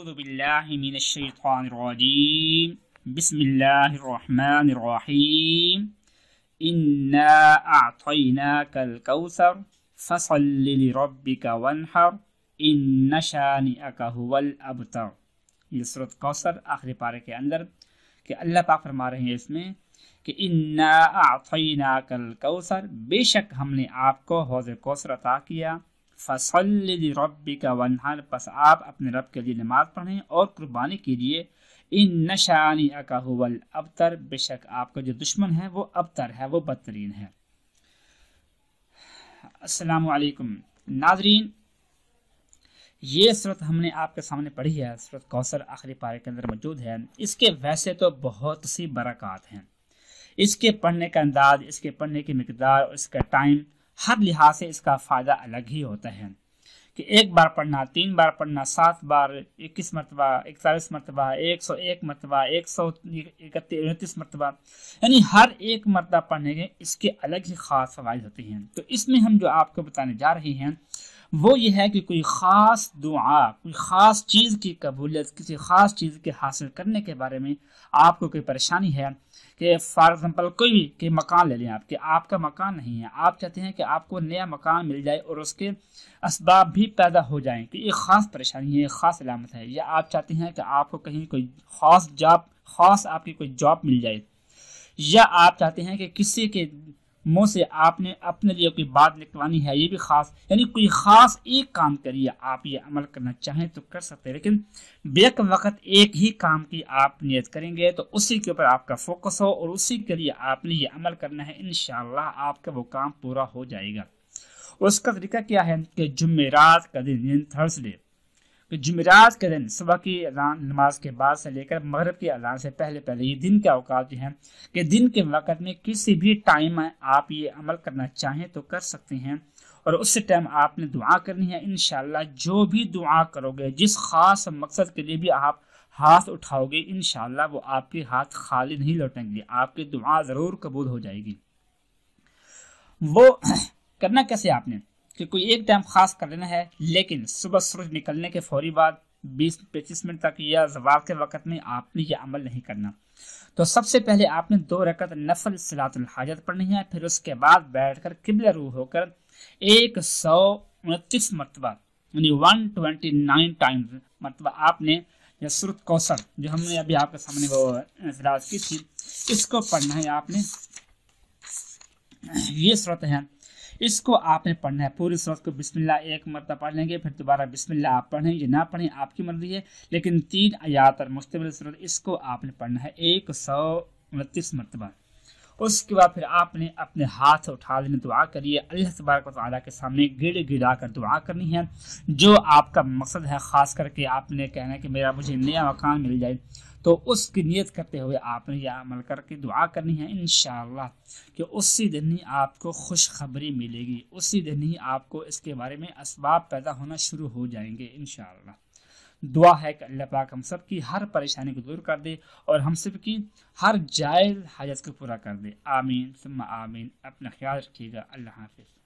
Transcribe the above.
أعوذ بالله من الشيطان الرجيم بسم الله الرحمن الرحيم إنا أعطيناك الكوثر فصل لربك وانحر إن شانئك هو الأبتر ये پارے کے اندر کہ اللہ پاک فرما رہے ہیں اس میں کہ انا कि इन्ना بے شک ہم نے آپ کو حوض کوثر عطا کیا फसल रबी का वनहर बस आप अपने रब के लिए नमाज पढ़ें और कुर्बानी के लिए इन नशानी का अबतर बेशक आपका जो दुश्मन है वो अबतर है वो बदतरीन है असलम नाजरीन ये सूरत हमने आपके सामने पढ़ी है सूरत कौसर आखिरी पारे के अंदर मौजूद है इसके वैसे तो बहुत सी बरक़ात हैं इसके पढ़ने का अंदाज इसके पढ़ने की मकदार इसका टाइम हर लिहाज से इसका फ़ायदा अलग ही होता है कि एक बार पढ़ना तीन बार पढ़ना सात बार इक्कीस मरतबा इकतालीस मरतबा एक सौ एक मरतबा एक सौ उनतीस मरतबा यानी हर एक मरतबा पढ़ने के इसके अलग ही ख़ास फ़वाद होते हैं तो इसमें हम जो आपको बताने जा रहे हैं वो ये है कि कोई ख़ास दुआ कोई ख़ास चीज़ की कबूलियत किसी ख़ास चीज़ के हासिल करने के बारे में आपको कोई परेशानी है कि फॉर एग्ज़ाम्पल कोई भी कि मकान ले लें आप कि आपका मकान नहीं है आप चाहते हैं कि आपको नया मकान मिल जाए और उसके इसबाब भी पैदा हो जाएँ कि तो एक ख़ास परेशानी है एक ख़ास अलामत है या आप चाहते हैं कि आपको कहीं कोई ख़ास जॉब ख़ास आपकी कोई जॉब मिल जाए या आप चाहते हैं कि किसी के मुँह से आपने अपने लिए कोई बात निकलवानी है ये भी खास यानी कोई खास एक काम करिए आप ये अमल करना चाहें तो कर सकते हैं लेकिन बेक वक्त एक ही काम की आप नियत करेंगे तो उसी के ऊपर आपका फोकस हो और उसी के लिए आपने ये अमल करना है इन आपका वो काम पूरा हो जाएगा उसका तरीका क्या है कि जुमेरात का दिन थर्सडे तो जुमेरात के दिन सुबह की अजान नमाज के बाद से लेकर मगरब की अजान से पहले पहले ये दिन के अवकात जो हैं कि दिन के वक़्त में किसी भी टाइम में आप ये अमल करना चाहें तो कर सकते हैं और उस टाइम आपने दुआ करनी है इन जो भी दुआ करोगे जिस ख़ास मकसद के लिए भी आप हाथ उठाओगे इन वो आपके हाथ खाली नहीं लौटेंगे आपकी दुआ ज़रूर कबूल हो जाएगी वो करना कैसे आपने कि कोई एक टाइम खास कर लेना है लेकिन सुबह सूरज निकलने के फौरी बाद 20 पच्चीस मिनट तक या जवाब के वक्त में आपने ये अमल नहीं करना तो सबसे पहले आपने दो रकत नफल सलातुल हाजत पढ़नी है फिर उसके बाद बैठकर किबल रू होकर एक सौ उनतीस मरतबा यानी वन ट्वेंटी नाइन टाइम मरतबा आपने या सुरत कौशल जो हमने अभी आपके सामने वो फिराज की थी इसको पढ़ना है आपने ये सूरत है इसको आपने पढ़ना है पूरी सूरत को बिस्मिल्ला एक मरतब पढ़ लेंगे फिर दोबारा बिस्मिल्ला आप पढ़ें या ना पढ़ें आपकी मर्जी है लेकिन तीन आयात और मुश्तमिल सूरत इसको आपने पढ़ना है एक सौ उनतीस मरतबा उसके बाद फिर आपने अपने हाथ उठा लेने दुआ करिए अल्लाह तबारक के सामने गिड़ गिड़ा कर दुआ करनी है जो आपका मकसद है ख़ास करके आपने कहना है कि मेरा मुझे नया मकान मिल जाए तो उसकी नीयत करते हुए आपने यह अमल करके दुआ करनी है इन कि उसी दिन ही आपको खुशखबरी मिलेगी उसी दिन ही आपको इसके बारे में इसबाब पैदा होना शुरू हो जाएंगे इन दुआ है कि अल्लाह पाक हम सब की हर परेशानी को दूर कर दे और हम सब की हर जायज़ हाजत को पूरा कर दे आमीन सुम्मा आमीन अपना ख्याल रखिएगा अल्लाह हाफिज़